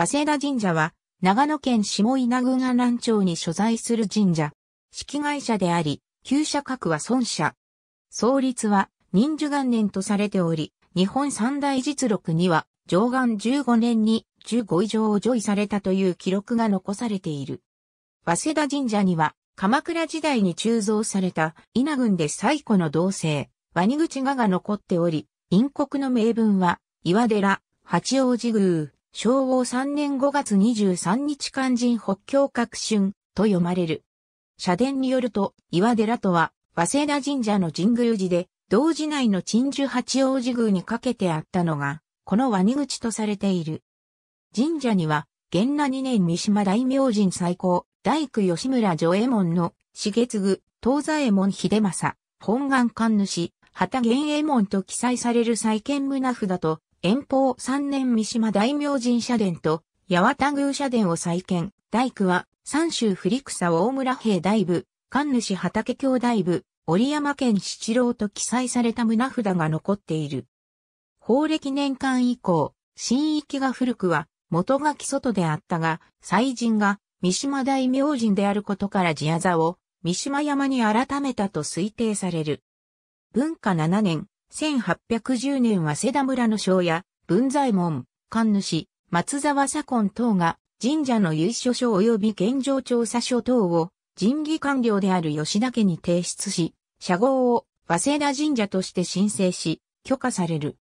早稲田神社は、長野県下稲郡安町に所在する神社。式会社であり、旧社格は孫社。創立は、忍寿元年とされており、日本三大実録には、上元15年に15以上を除位されたという記録が残されている。早稲田神社には、鎌倉時代に鋳造された稲郡で最古の銅製、ワニ口画が残っており、陰国の名文は、岩寺、八王子宮、昭和3年5月23日肝心北京革春と読まれる。社殿によると、岩寺とは、早稲田神社の神宮寺で、同時内の鎮守八王子宮にかけてあったのが、この輪。に口とされている。神社には、元那2年三島大明神最高、大工吉村助右衛門の、茂津具、東左衛門秀政、本願官主、旗源衛門と記載される再建胸札と、遠方三年三島大明神社殿と八幡宮社殿を再建。大工は三州振草大村兵大部、神主畑京大部、折山県七郎と記載された胸札が残っている。法暦年間以降、新域が古くは元が基礎であったが、祭神が三島大明神であることから地あを三島山に改めたと推定される。文化7年、1810年は瀬田村の庄屋、文左衛門、神主、松沢左近等が神社の由緒書及び現状調査書等を人議官僚である吉田家に提出し、社号を早稲田神社として申請し、許可される。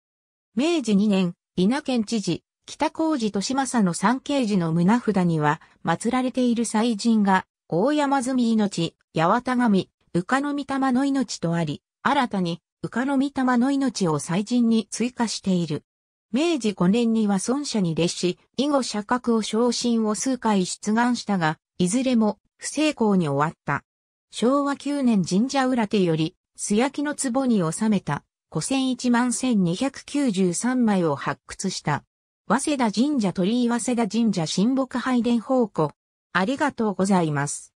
明治2年、稲県知事、北工事利政の三景寺の胸札には、祀られている祭神が、大山積命、八幡神、宇鹿の御霊の命とあり、新たに、宇賀の御霊の命を祭神に追加している。明治5年には孫者に列し、以後社格を昇進を数回出願したが、いずれも不成功に終わった。昭和9年神社裏手より、素焼きの壺に収めた古銭1万1293枚を発掘した。早稲田神社鳥居早稲田神社神木拝殿宝庫。ありがとうございます。